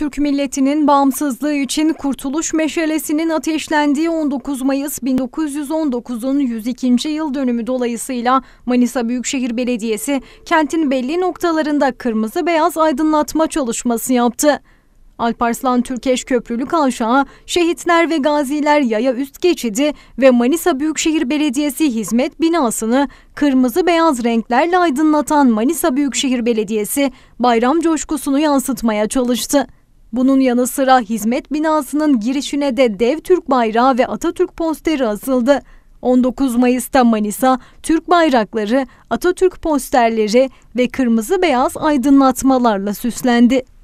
Türk milletinin bağımsızlığı için kurtuluş meşalesinin ateşlendiği 19 Mayıs 1919'un 102. yıl dönümü dolayısıyla Manisa Büyükşehir Belediyesi kentin belli noktalarında kırmızı beyaz aydınlatma çalışması yaptı. Alparslan Türkeş Köprülü Kavşağı, Şehitler ve Gaziler Yaya Üst Geçidi ve Manisa Büyükşehir Belediyesi Hizmet Binası'nı kırmızı beyaz renklerle aydınlatan Manisa Büyükşehir Belediyesi bayram coşkusunu yansıtmaya çalıştı. Bunun yanı sıra hizmet binasının girişine de dev Türk bayrağı ve Atatürk posteri asıldı. 19 Mayıs'ta Manisa, Türk bayrakları, Atatürk posterleri ve kırmızı beyaz aydınlatmalarla süslendi.